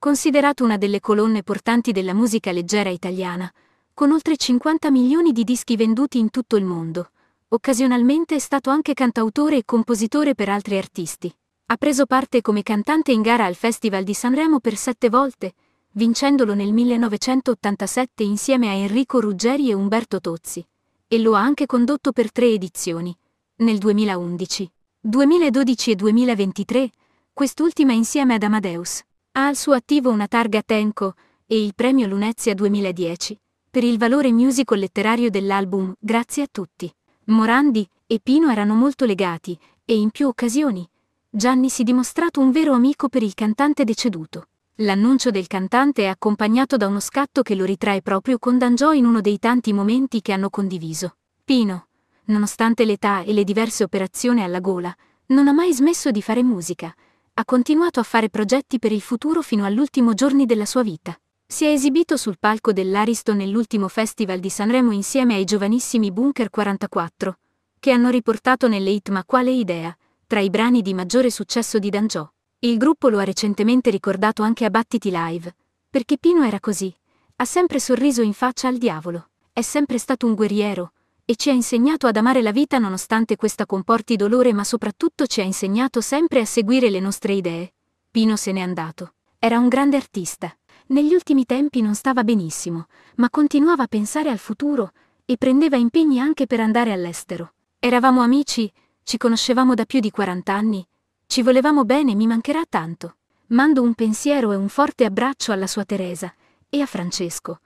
considerato una delle colonne portanti della musica leggera italiana, con oltre 50 milioni di dischi venduti in tutto il mondo. Occasionalmente è stato anche cantautore e compositore per altri artisti. Ha preso parte come cantante in gara al Festival di Sanremo per sette volte, vincendolo nel 1987 insieme a Enrico Ruggeri e Umberto Tozzi, e lo ha anche condotto per tre edizioni, nel 2011, 2012 e 2023, quest'ultima insieme ad Amadeus. Ha al suo attivo una targa Tenco e il premio Lunezia 2010 per il valore musical letterario dell'album Grazie a tutti. Morandi e Pino erano molto legati e in più occasioni Gianni si è dimostrato un vero amico per il cantante deceduto. L'annuncio del cantante è accompagnato da uno scatto che lo ritrae proprio con Dangiò in uno dei tanti momenti che hanno condiviso. Pino, nonostante l'età e le diverse operazioni alla gola, non ha mai smesso di fare musica, ha continuato a fare progetti per il futuro fino all'ultimo giorno della sua vita. Si è esibito sul palco dell'Ariston nell'ultimo festival di Sanremo insieme ai giovanissimi Bunker 44, che hanno riportato nelle hit Ma quale idea, tra i brani di maggiore successo di Danjò. Il gruppo lo ha recentemente ricordato anche a Battiti Live, perché Pino era così, ha sempre sorriso in faccia al diavolo, è sempre stato un guerriero, e ci ha insegnato ad amare la vita nonostante questa comporti dolore ma soprattutto ci ha insegnato sempre a seguire le nostre idee. Pino se n'è andato. Era un grande artista. Negli ultimi tempi non stava benissimo, ma continuava a pensare al futuro e prendeva impegni anche per andare all'estero. Eravamo amici, ci conoscevamo da più di 40 anni, ci volevamo bene, mi mancherà tanto. Mando un pensiero e un forte abbraccio alla sua Teresa e a Francesco,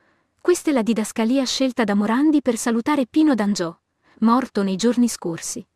questa è la didascalia scelta da Morandi per salutare Pino D'Angiò, morto nei giorni scorsi.